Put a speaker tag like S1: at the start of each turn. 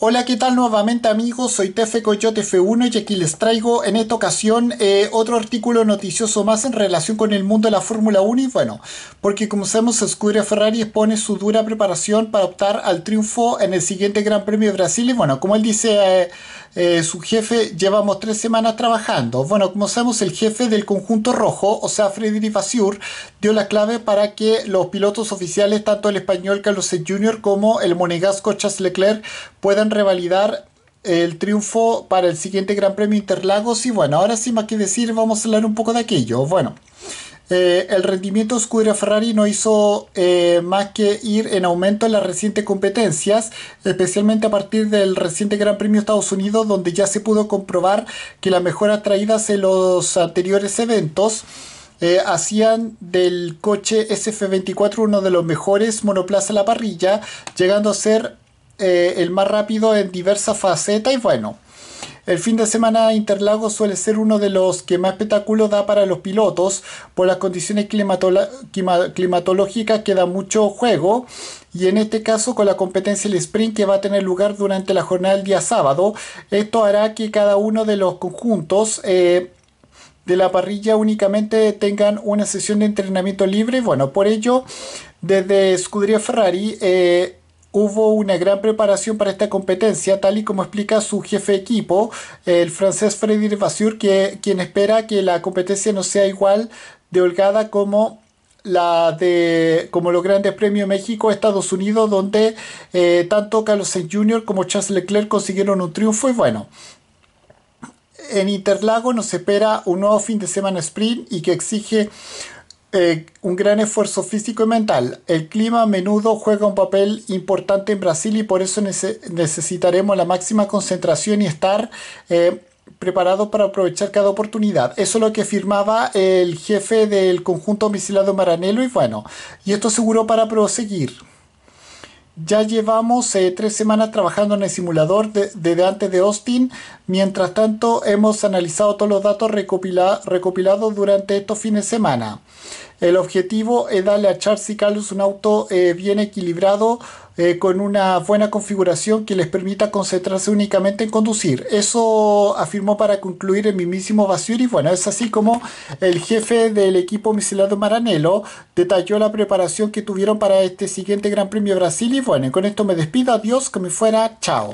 S1: Hola, ¿qué tal nuevamente amigos? Soy Tefe Coyote F1 y aquí les traigo en esta ocasión eh, otro artículo noticioso más en relación con el mundo de la Fórmula 1 y bueno, porque como sabemos Scuderia Ferrari expone su dura preparación para optar al triunfo en el siguiente Gran Premio de Brasil y bueno, como él dice eh, eh, su jefe, llevamos tres semanas trabajando. Bueno, como sabemos el jefe del conjunto rojo, o sea Freddy Vasseur, dio la clave para que los pilotos oficiales, tanto el español Carlos Jr. como el monegasco Charles Leclerc, puedan revalidar el triunfo para el siguiente Gran Premio Interlagos. Y bueno, ahora sí más que decir, vamos a hablar un poco de aquello. Bueno, eh, el rendimiento de Ferrari no hizo eh, más que ir en aumento en las recientes competencias, especialmente a partir del reciente Gran Premio Estados Unidos, donde ya se pudo comprobar que las mejoras traídas en los anteriores eventos. Eh, hacían del coche SF24 uno de los mejores monoplaza a la parrilla, llegando a ser eh, el más rápido en diversas facetas y bueno, el fin de semana Interlagos suele ser uno de los que más espectáculo da para los pilotos por las condiciones climatológicas que da mucho juego y en este caso con la competencia del sprint que va a tener lugar durante la jornada del día sábado. Esto hará que cada uno de los conjuntos eh, de la parrilla únicamente tengan una sesión de entrenamiento libre. Bueno, por ello, desde Scuderia Ferrari... Eh, Hubo una gran preparación para esta competencia, tal y como explica su jefe de equipo, el francés Frédéric Vasseur, que, quien espera que la competencia no sea igual de holgada como la de como los grandes premios México Estados Unidos donde eh, tanto Carlos Sainz Jr. como Charles Leclerc consiguieron un triunfo y bueno en Interlago nos espera un nuevo fin de semana sprint y que exige eh, un gran esfuerzo físico y mental. El clima a menudo juega un papel importante en Brasil y por eso necesitaremos la máxima concentración y estar eh, preparados para aprovechar cada oportunidad. Eso es lo que firmaba el jefe del conjunto misilado Maranelo y bueno, y esto seguro para proseguir. Ya llevamos eh, tres semanas trabajando en el simulador desde antes de Austin. Mientras tanto, hemos analizado todos los datos recopilados durante estos fines de semana. El objetivo es darle a Charles y Carlos un auto eh, bien equilibrado eh, con una buena configuración que les permita concentrarse únicamente en conducir. Eso afirmó para concluir el mismísimo Basuri. Bueno, es así como el jefe del equipo misilado Maranello detalló la preparación que tuvieron para este siguiente Gran Premio Brasil. Y bueno, con esto me despido. Adiós, que me fuera. Chao.